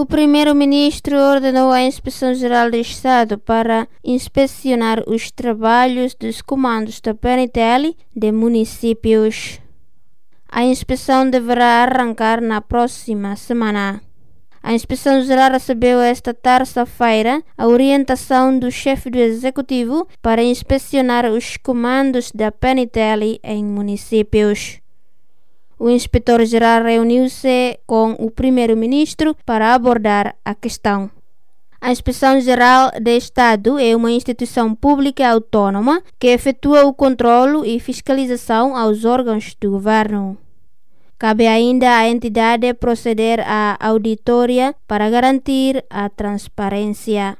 O primeiro-ministro ordenou à Inspeção Geral do Estado para inspecionar os trabalhos dos comandos da PNTL de municípios. A inspeção deverá arrancar na próxima semana. A Inspeção Geral recebeu esta terça-feira a orientação do chefe do Executivo para inspecionar os comandos da PNTL em municípios o inspetor-geral reuniu-se com o primeiro-ministro para abordar a questão. A Inspeção Geral de Estado é uma instituição pública autônoma que efetua o controle e fiscalização aos órgãos do governo. Cabe ainda à entidade proceder à auditoria para garantir a transparência.